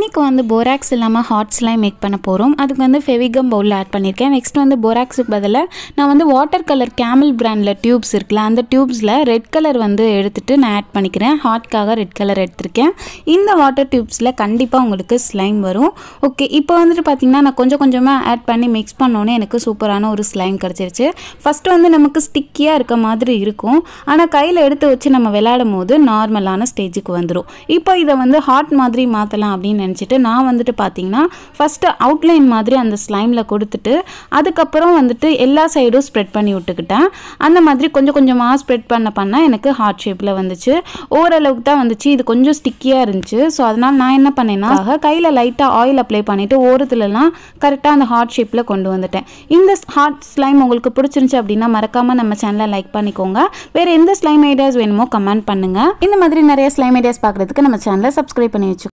இன்றைக்கி வந்து போராக்ஸ் இல்லாமல் ஹார்ட்ஸ்லாம் மேக் பண்ண போகிறோம் அதுக்கு வந்து ஃபெவிகம் பவுலில் ஆட் பண்ணியிருக்கேன் நெக்ஸ்ட் வந்து போராக்ஸுக்கு பதிலாக நான் வந்து வாட்டர் கலர் கேமல் பிராண்டில் டியூப்ஸ் இருக்குல்ல அந்த டியூப்ஸில் ரெட் கலர் வந்து எடுத்துகிட்டு நான் ஆட் பண்ணிக்கிறேன் ஹார்ட்காக ரெட் கலர் எடுத்திருக்கேன் இந்த வாட்டர் டியூப்ஸில் கண்டிப்பாக உங்களுக்கு ஸ்லைம் வரும் ஓகே இப்போ வந்துட்டு பார்த்திங்கன்னா நான் கொஞ்சம் கொஞ்சமாக ஆட் பண்ணி மிக்ஸ் பண்ணோன்னே எனக்கு சூப்பரான ஒரு ஸ்லைம் கிடச்சிருச்சு ஃபஸ்ட்டு வந்து நமக்கு ஸ்டிக்கியாக இருக்க மாதிரி இருக்கும் ஆனால் கையில் எடுத்து வச்சு நம்ம விளையாடும் போது நார்மலான ஸ்டேஜுக்கு வந்துடும் இப்போ இதை வந்து ஹாட் மாதிரி மாற்றலாம் அப்படின்னு நினச்சிட்டு நான் வந்துட்டு பார்த்தீங்கன்னா ஃபஸ்ட்டு அவுட்லைன் மாதிரி அந்த ஸ்லைமில் கொடுத்துட்டு அதுக்கப்புறம் வந்துட்டு எல்லா சைடும் ஸ்ப்ரெட் பண்ணி விட்டுக்கிட்டேன் அந்த மாதிரி கொஞ்சம் கொஞ்சமாக ஸ்ப்ரெட் பண்ண பண்ணால் எனக்கு ஹார்ட் ஷேப்பில் வந்துச்சு ஓரளவுக்கு தான் வந்துச்சு இது கொஞ்சம் ஸ்டிக்கியாக இருந்துச்சு ஸோ அதனால் நான் என்ன பண்ணேன்னா கையில் லைட்டாக ஆயில் அப்ளை பண்ணிவிட்டு ஓரத்துலலாம் கரெக்டாக அந்த ஹார்ட் ஷேப்பில் கொண்டு வந்துட்டேன் இந்த ஹார்ட் ஸ்லைம் உங்களுக்கு பிடிச்சிருந்துச்சி அப்படின்னா மறக்காமல் நம்ம சேனலை லைக் பண்ணிக்கோங்க வேறு எந்த ஸ்லைம் ஐடியாஸ் வேணுமோ கமெண்ட் பண்ணுங்கள் இந்த மாதிரி நிறைய ஸ்லைம் ஐடியாஸ் பார்க்குறதுக்கு நம்ம சேனலை சப்ஸ்கிரைப் பண்ணி வச்சுக்கோங்க